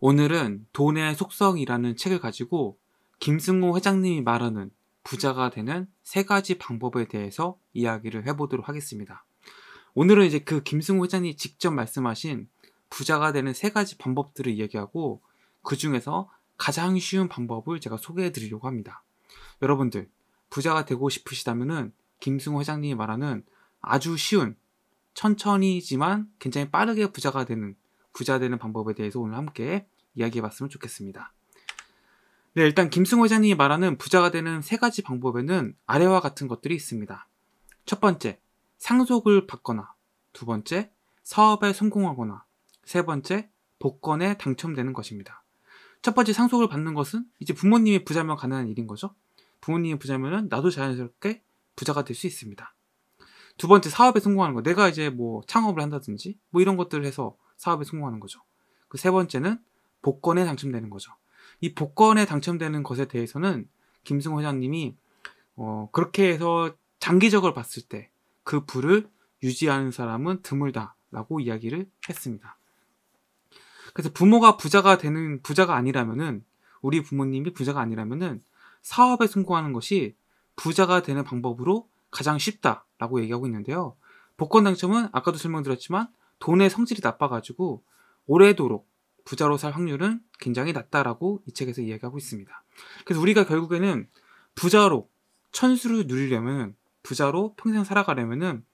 오늘은 돈의 속성이라는 책을 가지고 김승호 회장님이 말하는 부자가 되는 세 가지 방법에 대해서 이야기를 해보도록 하겠습니다. 오늘은 이제 그 김승호 회장님이 직접 말씀하신 부자가 되는 세 가지 방법들을 이야기하고 그 중에서 가장 쉬운 방법을 제가 소개해 드리려고 합니다. 여러분들, 부자가 되고 싶으시다면은 김승호 회장님이 말하는 아주 쉬운, 천천히지만 굉장히 빠르게 부자가 되는 부자되는 방법에 대해서 오늘 함께 이야기해 봤으면 좋겠습니다. 네, 일단 김승호 회장님이 말하는 부자가 되는 세 가지 방법에는 아래와 같은 것들이 있습니다. 첫 번째, 상속을 받거나, 두 번째, 사업에 성공하거나, 세 번째, 복권에 당첨되는 것입니다. 첫 번째 상속을 받는 것은 이제 부모님이 부자면 가능한 일인 거죠. 부모님이 부자면은 나도 자연스럽게 부자가 될 수 있습니다. 두 번째 사업에 성공하는 거. 내가 이제 뭐 창업을 한다든지 뭐 이런 것들을 해서 사업에 성공하는 거죠. 그 세 번째는 복권에 당첨되는 거죠. 이 복권에 당첨되는 것에 대해서는 김승호 회장님이 어, 그렇게 해서 장기적으로 봤을 때 그 부를 유지하는 사람은 드물다라고 이야기를 했습니다. 그래서 부모가 부자가 되는 부자가 아니라면은 우리 부모님이 부자가 아니라면은 사업에 성공하는 것이 부자가 되는 방법으로 가장 쉽다라고 얘기하고 있는데요. 복권 당첨은 아까도 설명드렸지만 돈의 성질이 나빠가지고 오래도록 부자로 살 확률은 굉장히 낮다라고 이 책에서 이야기하고 있습니다. 그래서 우리가 결국에는 부자로 천수를 누리려면 부자로 평생 살아가려면은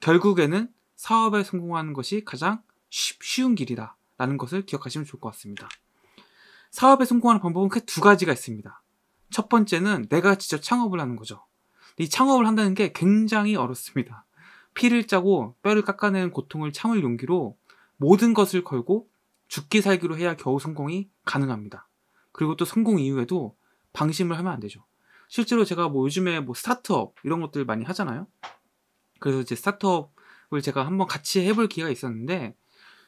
결국에는 사업에 성공하는 것이 가장 쉬운 길이다 라는 것을 기억하시면 좋을 것 같습니다. 사업에 성공하는 방법은 크게 두 가지가 있습니다. 첫 번째는 내가 직접 창업을 하는 거죠. 이 창업을 한다는 게 굉장히 어렵습니다. 피를 짜고 뼈를 깎아내는 고통을 참을 용기로 모든 것을 걸고 죽기 살기로 해야 겨우 성공이 가능합니다. 그리고 또 성공 이후에도 방심을 하면 안 되죠. 실제로 제가 뭐 요즘에 뭐 스타트업 이런 것들 많이 하잖아요. 그래서 이제 스타트업을 제가 한번 같이 해볼 기회가 있었는데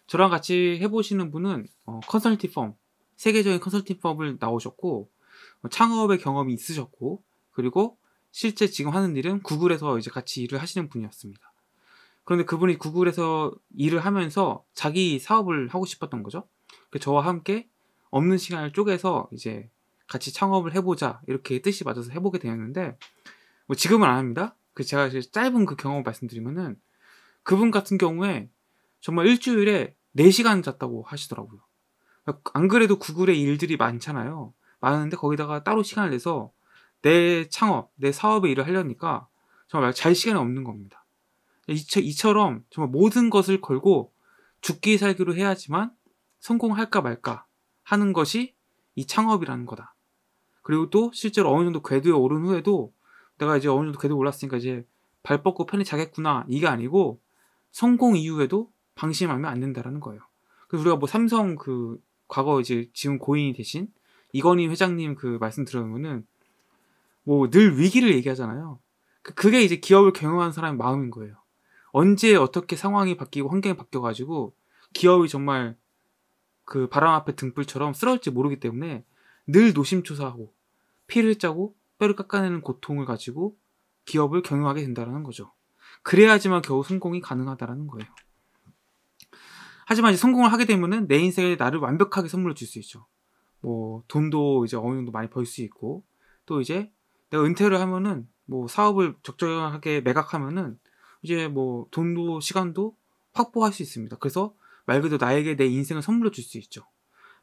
저랑 같이 해보시는 분은 어, 컨설팅 펌 세계적인 컨설팅 펌을 나오셨고 어, 창업의 경험이 있으셨고 그리고 실제 지금 하는 일은 구글에서 이제 같이 일을 하시는 분이었습니다. 그런데 그분이 구글에서 일을 하면서 자기 사업을 하고 싶었던 거죠. 그러니까 저와 함께 없는 시간을 쪼개서 이제 같이 창업을 해보자 이렇게 뜻이 맞아서 해보게 되었는데 뭐 지금은 안 합니다. 그 제가 짧은 그 경험을 말씀드리면은 그분 같은 경우에 정말 일주일에 4시간 잤다고 하시더라고요. 그러니까 안 그래도 구글의 일들이 많잖아요. 많은데 거기다가 따로 시간을 내서 내 창업, 내 사업의 일을 하려니까 정말 잘 시간이 없는 겁니다. 이처, 럼 정말 모든 것을 걸고 죽기 살기로 해야지만 성공할까 말까 하는 것이 이 창업이라는 거다. 그리고 또 실제로 어느 정도 궤도에 오른 후에도 내가 이제 어느 정도 궤도에 올랐으니까 이제 발 뻗고 편히 자겠구나 이게 아니고 성공 이후에도 방심하면 안 된다라는 거예요. 그래서 우리가 뭐 삼성 그 과거 이제 지금 고인이 대신 이건희 회장님 그 말씀 들어보면은 뭐 늘 위기를 얘기하잖아요. 그, 그게 이제 기업을 경영하는 사람의 마음인 거예요. 언제 어떻게 상황이 바뀌고 환경이 바뀌어가지고 기업이 정말 그 바람 앞에 등불처럼 쓰러질지 모르기 때문에 늘 노심초사하고 피를 짜고 뼈를 깎아내는 고통을 가지고 기업을 경영하게 된다는 거죠. 그래야지만 겨우 성공이 가능하다라는 거예요. 하지만 이제 성공을 하게 되면은 내 인생에 나를 완벽하게 선물을 줄수 있죠. 뭐 돈도 이제 어느 정도 많이 벌 수 있고 또 이제 내가 은퇴를 하면은 뭐 사업을 적절하게 매각하면은 이제 뭐 돈도 시간도 확보할 수 있습니다. 그래서 말 그대로 나에게 내 인생을 선물로 줄 수 있죠.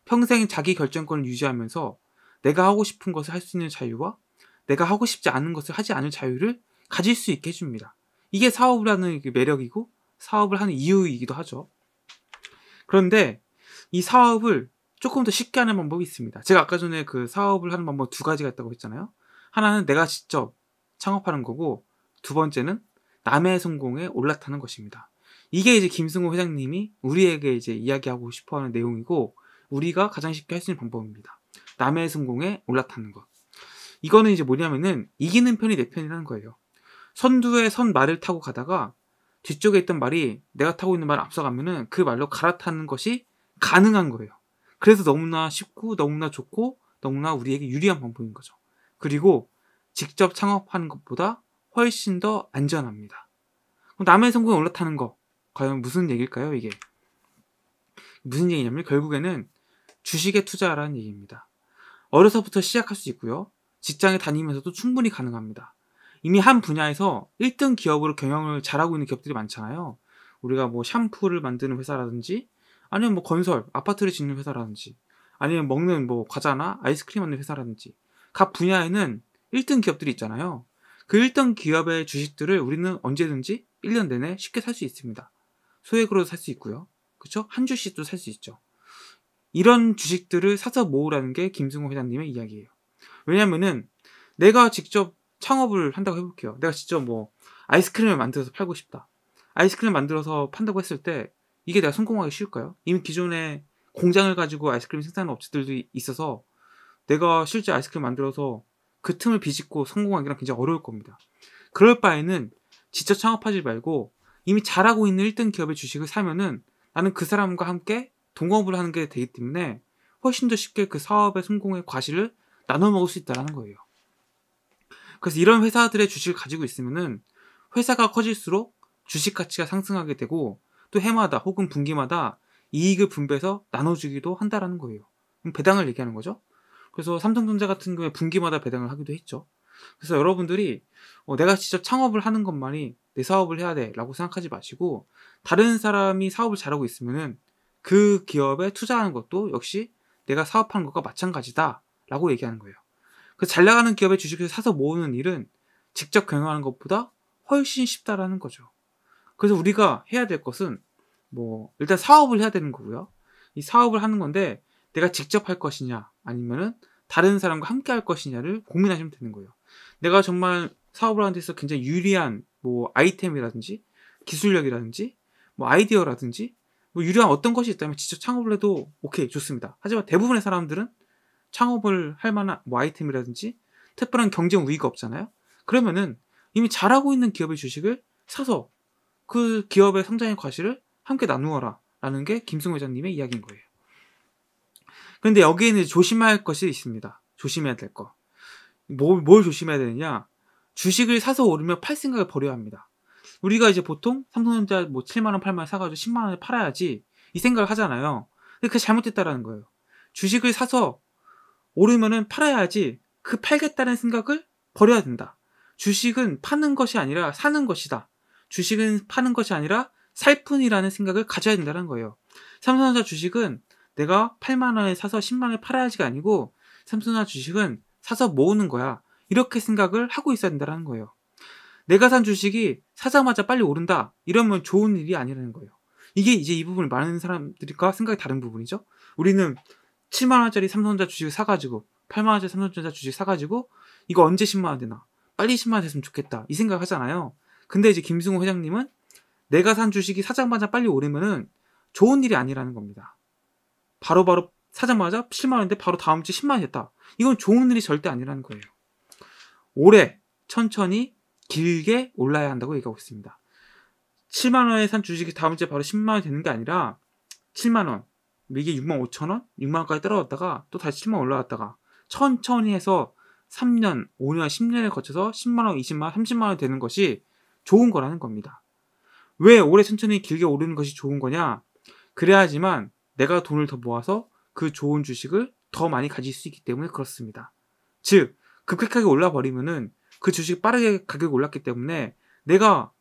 평생 자기 결정권을 유지하면서 내가 하고 싶은 것을 할 수 있는 자유와 내가 하고 싶지 않은 것을 하지 않을 자유를 가질 수 있게 해줍니다. 이게 사업을 하는 그 매력이고 사업을 하는 이유이기도 하죠. 그런데 이 사업을 조금 더 쉽게 하는 방법이 있습니다. 제가 아까 전에 그 사업을 하는 방법 두 가지가 있다고 했잖아요. 하나는 내가 직접 창업하는 거고 두 번째는 남의 성공에 올라타는 것입니다. 이게 이제 김승호 회장님이 우리에게 이제 이야기하고 싶어 하는 내용이고, 우리가 가장 쉽게 할 수 있는 방법입니다. 남의 성공에 올라타는 것. 이거는 이제 뭐냐면은 이기는 편이 내 편이라는 거예요. 선두에 선 말을 타고 가다가 뒤쪽에 있던 말이 내가 타고 있는 말을 앞서가면은 그 말로 갈아타는 것이 가능한 거예요. 그래서 너무나 쉽고 너무나 좋고 너무나 우리에게 유리한 방법인 거죠. 그리고 직접 창업하는 것보다 훨씬 더 안전합니다. 남의 성공에 올라타는 거 과연 무슨 얘기일까요? 이게 무슨 얘기냐면 결국에는 주식에 투자라는 얘기입니다. 어려서부터 시작할 수 있고요. 직장에 다니면서도 충분히 가능합니다. 이미 한 분야에서 1등 기업으로 경영을 잘하고 있는 기업들이 많잖아요. 우리가 뭐 샴푸를 만드는 회사라든지 아니면 뭐 건설, 아파트를 짓는 회사라든지 아니면 먹는 뭐 과자나 아이스크림 만드는 회사라든지 각 분야에는 1등 기업들이 있잖아요. 그일등 기업의 주식들을 우리는 언제든지 1년 내내 쉽게 살 수 있습니다. 소액으로 도살 수 있고요. 그렇죠? 한 주씩도 살 수 있죠. 이런 주식들을 사서 모으라는 게 김승호 회장님의 이야기예요. 왜냐면은 내가 직접 창업을 한다고 해볼게요. 내가 직접 뭐 아이스크림을 만들어서 팔고 싶다. 아이스크림 만들어서 판다고 했을 때 이게 내가 성공하기 쉬울까요? 이미 기존에 공장을 가지고 아이스크림 생산하는 업체들도 있어서 내가 실제 아이스크림 만들어서 그 틈을 비집고 성공하기란 굉장히 어려울 겁니다. 그럴 바에는 진짜 창업하지 말고 이미 잘하고 있는 1등 기업의 주식을 사면은 나는 그 사람과 함께 동업을 하는 게 되기 때문에 훨씬 더 쉽게 그 사업의 성공의 과실을 나눠 먹을 수 있다는 거예요. 그래서 이런 회사들의 주식을 가지고 있으면은 회사가 커질수록 주식 가치가 상승하게 되고 또 해마다 혹은 분기마다 이익을 분배해서 나눠주기도 한다라는 거예요. 배당을 얘기하는 거죠. 그래서 삼성전자 같은 경우에 분기마다 배당을 하기도 했죠. 그래서 여러분들이 어, 내가 직접 창업을 하는 것만이 내 사업을 해야 돼라고 생각하지 마시고 다른 사람이 사업을 잘하고 있으면그 기업에 투자하는 것도 역시 내가 사업하는 것과 마찬가지다라고 얘기하는 거예요. 그 잘 나가는 기업의 주식을 사서 모으는 일은 직접 경영하는 것보다 훨씬 쉽다라는 거죠. 그래서 우리가 해야 될 것은 뭐 일단 사업을 해야 되는 거고요. 이 사업을 하는 건데 내가 직접 할 것이냐 아니면은 다른 사람과 함께 할 것이냐를 고민하시면 되는 거예요. 내가 정말 사업을 하는 데서 있어 굉장히 유리한 뭐 아이템이라든지 기술력이라든지 뭐 아이디어라든지 뭐 유리한 어떤 것이 있다면 직접 창업을 해도 오케이 좋습니다. 하지만 대부분의 사람들은 창업을 할 만한 뭐 아이템이라든지 특별한 경쟁 우위가 없잖아요. 그러면은 이미 잘하고 있는 기업의 주식을 사서 그 기업의 성장의 과실을 함께 나누어라 라는 게 김승 호 회장님의 이야기인 거예요. 근데 여기에는 조심할 것이 있습니다. 조심해야 될 거. 뭘, 뭘 조심해야 되느냐? 주식을 사서 오르면 팔 생각을 버려야 합니다. 우리가 이제 보통 삼성전자 뭐 7만원, 8만원 사가지고 10만원에 팔아야지 이 생각을 하잖아요. 근데 그게 잘못됐다라는 거예요. 주식을 사서 오르면은 팔아야지 그 팔겠다는 생각을 버려야 된다. 주식은 파는 것이 아니라 사는 것이다. 주식은 파는 것이 아니라 살 뿐이라는 생각을 가져야 된다는 거예요. 삼성전자 주식은 내가 8만 원에 사서 10만 원에 팔아야지가 아니고 삼성전자 주식은 사서 모으는 거야. 이렇게 생각을 하고 있어야 된다는 거예요. 내가 산 주식이 사자마자 빨리 오른다. 이러면 좋은 일이 아니라는 거예요. 이게 이제 이 부분을 많은 사람들과 생각이 다른 부분이죠. 우리는 7만 원짜리 삼성전자 주식을 사가지고 8만 원짜리 삼성전자 주식 사가지고 이거 언제 10만 원 되나? 빨리 10만 원 됐으면 좋겠다. 이 생각 하잖아요. 근데 이제 김승우 회장님은 내가 산 주식이 사자마자 빨리 오르면은 좋은 일이 아니라는 겁니다. 바로바로 바로 사자마자 7만 원인데 바로 다음 주 10만 원됐다 이건 좋은 일이 절대 아니라는 거예요. 올해 천천히 길게 올라야 한다고 얘기하고 있습니다. 7만 원에 산 주식이 다음 주에 바로 10만 원이 되는 게 아니라 7만 원, 이게 6만 5천 원, 6만 원까지 떨어졌다가 또 다시 7만 원 올라갔다가 천천히 해서 3년, 5년, 10년을 거쳐서 10만 원, 20만 원, 30만 원 되는 것이 좋은 거라는 겁니다. 왜 올해 천천히 길게 오르는 것이 좋은 거냐? 그래야지만 내가 돈을 더 모아서 그 좋은 주식을 더 많이 가질 수 있기 때문에 그렇습니다. 즉, 급격하게 올라버리면은 그 주식이 빠르게 가격이 올랐기 때문에 내가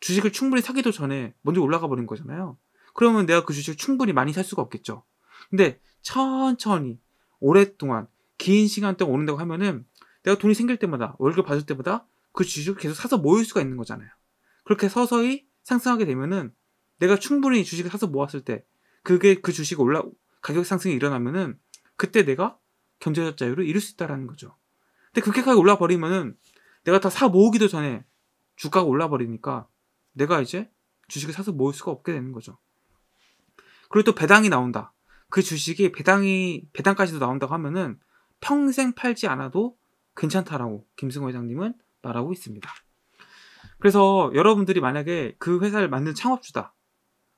주식을 충분히 사기도 전에 먼저 올라가 버린 거잖아요. 그러면 내가 그 주식을 충분히 많이 살 수가 없겠죠. 근데 천천히 오랫동안 긴 시간 동안 오른다고 하면은 내가 돈이 생길 때마다 월급 받을 때마다 그 주식을 계속 사서 모을 수가 있는 거잖아요. 그렇게 서서히 상승하게 되면은 내가 충분히 주식을 사서 모았을 때 그게 그 주식 올라 가격 상승이 일어나면은 그때 내가 경제적 자유를 잃을 수 있다라는 거죠. 근데 그 급격하게 올라 버리면은 내가 다 사 모으기도 전에 주가가 올라 버리니까 내가 이제 주식을 사서 모을 수가 없게 되는 거죠. 그리고 또 배당이 나온다. 그 주식이 배당이 배당까지도 나온다고 하면은 평생 팔지 않아도 괜찮다라고 김승호 회장님은 말하고 있습니다. 그래서 여러분들이 만약에 그 회사를 만든 창업주다.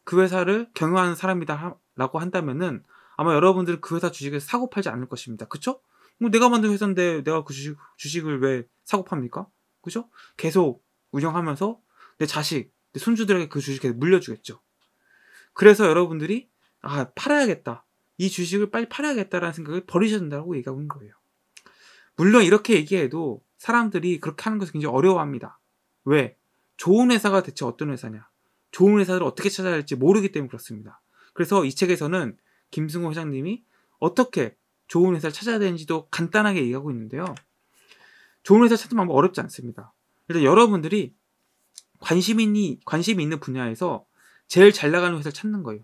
그 회사를 경영하는 사람이다라고 한다면은 아마 여러분들은 그 회사 주식을 사고 팔지 않을 것입니다. 그쵸? 뭐 내가 만든 회사인데 내가 그 주식, 주식을 왜 사고 팝니까? 그죠? 계속 운영하면서 내 자식, 내 손주들에게 그 주식을 물려주겠죠. 그래서 여러분들이 아 팔아야겠다. 이 주식을 빨리 팔아야겠다라는 생각을 버리셔야 된다고 얘기하고 있는 거예요. 물론 이렇게 얘기해도 사람들이 그렇게 하는 것을 굉장히 어려워합니다. 왜? 좋은 회사가 대체 어떤 회사냐? 좋은 회사를 어떻게 찾아야 할지 모르기 때문에 그렇습니다. 그래서 이 책에서는 김승호 회장님이 어떻게 좋은 회사를 찾아야 되는지도 간단하게 얘기하고 있는데요. 좋은 회사 찾는 방법 어렵지 않습니다. 일단 여러분들이 관심이, 관심 있는 분야에서 제일 잘 나가는 회사를 찾는 거예요.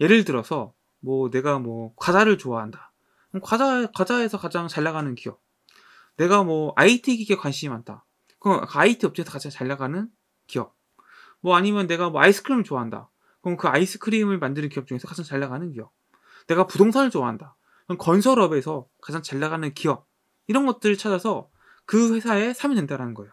예를 들어서, 뭐, 내가 뭐, 과자를 좋아한다. 그럼 과자, 과자에서 가장 잘 나가는 기업. 내가 뭐, IT 기계 관심이 많다. 그럼 IT 그 업체에서 가장 잘 나가는 기업. 뭐 아니면 내가 뭐 아이스크림을 좋아한다. 그럼 그 아이스크림을 만드는 기업 중에서 가장 잘 나가는 기업. 내가 부동산을 좋아한다. 그럼 건설업에서 가장 잘 나가는 기업. 이런 것들을 찾아서 그 회사에 사면 된다라는 거예요.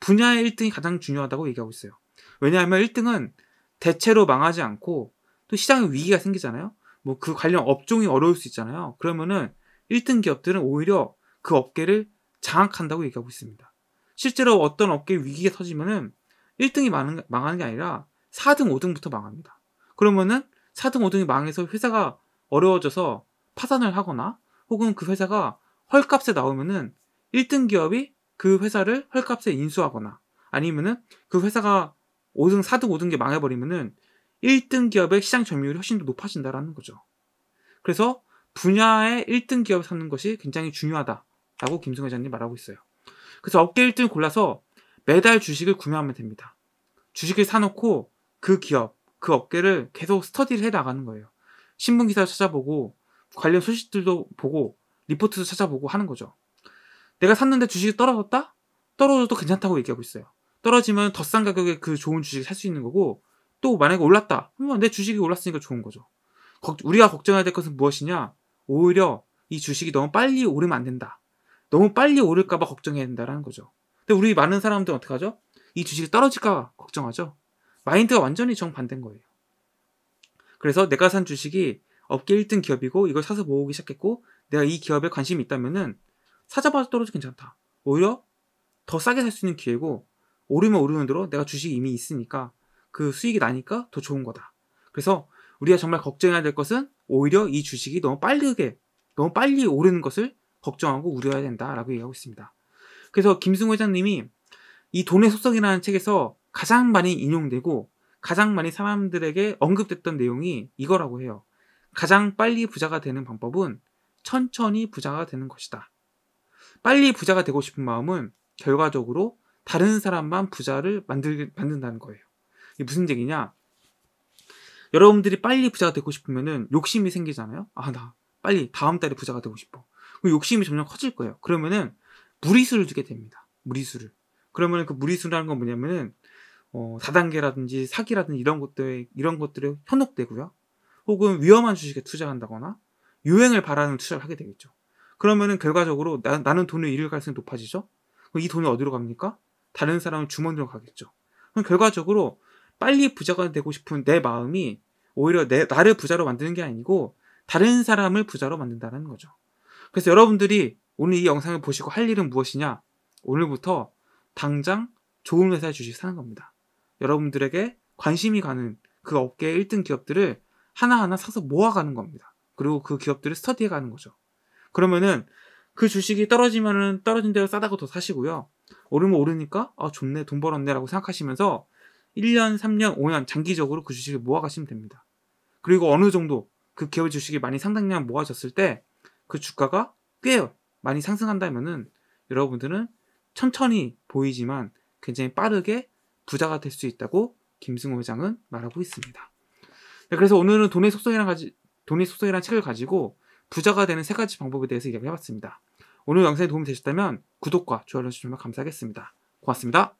분야의 1등이 가장 중요하다고 얘기하고 있어요. 왜냐하면 1등은 대체로 망하지 않고 또 시장에 위기가 생기잖아요. 뭐 그 관련 업종이 어려울 수 있잖아요. 그러면은 1등 기업들은 오히려 그 업계를 장악한다고 얘기하고 있습니다. 실제로 어떤 업계 위기가 터지면은 1등이 망하는, 망하는 게 아니라 4등, 5등부터 망합니다. 그러면은 4등, 5등이 망해서 회사가 어려워져서 파산을 하거나 혹은 그 회사가 헐값에 나오면은 1등 기업이 그 회사를 헐값에 인수하거나 아니면은 그 회사가 5등, 4등, 5등게 망해버리면은 1등 기업의 시장 점유율이 훨씬 더 높아진다라는 거죠. 그래서 분야의 1등 기업을 삼는 것이 굉장히 중요하다라고 김승 회장님 말하고 있어요. 그래서 업계 1등을 골라서 매달 주식을 구매하면 됩니다. 주식을 사놓고 그 기업, 그 업계를 계속 스터디를 해 나가는 거예요. 신문 기사를 찾아보고 관련 소식들도 보고 리포트도 찾아보고 하는 거죠. 내가 샀는데 주식이 떨어졌다? 떨어져도 괜찮다고 얘기하고 있어요. 떨어지면 더 싼 가격에 그 좋은 주식을 살 수 있는 거고 또 만약에 올랐다. 그러면 내 주식이 올랐으니까 좋은 거죠. 우리가 걱정해야 될 것은 무엇이냐? 오히려 이 주식이 너무 빨리 오르면 안 된다. 너무 빨리 오를까봐 걱정해야 된다라는 거죠. 근데 우리 많은 사람들은 어떻게 하죠? 이 주식이 떨어질까 걱정하죠. 마인드가 완전히 정반대인 거예요. 그래서 내가 산 주식이 업계 1등 기업이고 이걸 사서 모으기 시작했고 내가 이 기업에 관심이 있다면은 사자마자 떨어져 괜찮다. 오히려 더 싸게 살 수 있는 기회고 오르면 오르는 대로 내가 주식이 이미 있으니까 그 수익이 나니까 더 좋은 거다. 그래서 우리가 정말 걱정해야 될 것은 오히려 이 주식이 너무 빠르게 너무 빨리 오르는 것을 걱정하고 우려해야 된다라고 얘기하고 있습니다. 그래서 김승호 회장님이 이 돈의 속성이라는 책에서 가장 많이 인용되고 가장 많이 사람들에게 언급됐던 내용이 이거라고 해요. 가장 빨리 부자가 되는 방법은 천천히 부자가 되는 것이다. 빨리 부자가 되고 싶은 마음은 결과적으로 다른 사람만 부자를 만들, 만든다는 거예요. 이게 무슨 얘기냐? 여러분들이 빨리 부자가 되고 싶으면 욕심이 생기잖아요? 아, 나 빨리 다음 달에 부자가 되고 싶어. 그 욕심이 점점 커질 거예요. 그러면은 무리수를 주게 됩니다. 무리수를. 그러면 그 무리수라는 건 뭐냐면은 어, 다단계라든지 사기라든지 이런 것들 이런 것들에 현혹되고요. 혹은 위험한 주식에 투자한다거나 유행을 바라는 투자를 하게 되겠죠. 그러면은 결과적으로 나, 나는 돈을 잃을 가능성이 높아지죠. 그럼 이 돈이 어디로 갑니까? 다른 사람은 주머니로 가겠죠. 그럼 결과적으로 빨리 부자가 되고 싶은 내 마음이 오히려 내, 나를 부자로 만드는 게 아니고 다른 사람을 부자로 만든다는 거죠. 그래서 여러분들이 오늘 이 영상을 보시고 할 일은 무엇이냐? 오늘부터 당장 좋은 회사에 주식 사는 겁니다. 여러분들에게 관심이 가는 그 업계 의 1등 기업들을 하나하나 사서 모아가는 겁니다. 그리고 그 기업들을 스터디해 가는 거죠. 그러면은 그 주식이 떨어지면은 떨어진 대로 싸다고 더 사시고요. 오르면 오르니까 아 좋네 돈 벌었네라고 생각하시면서 1년, 3년, 5년 장기적으로 그 주식을 모아가시면 됩니다. 그리고 어느 정도 그 기업의 주식이 많이 상당량 모아졌을 때 그 주가가 꽤 많이 상승한다면은 여러분들은 천천히 보이지만 굉장히 빠르게 부자가 될 수 있다고 김승호 회장은 말하고 있습니다. 네, 그래서 오늘은 돈의 속성이란 가지 돈의 속성이란 책을 가지고 부자가 되는 세 가지 방법에 대해서 이야기해봤습니다. 오늘 영상이 도움이 되셨다면 구독과 좋아요 눌러주시면 감사하겠습니다. 고맙습니다.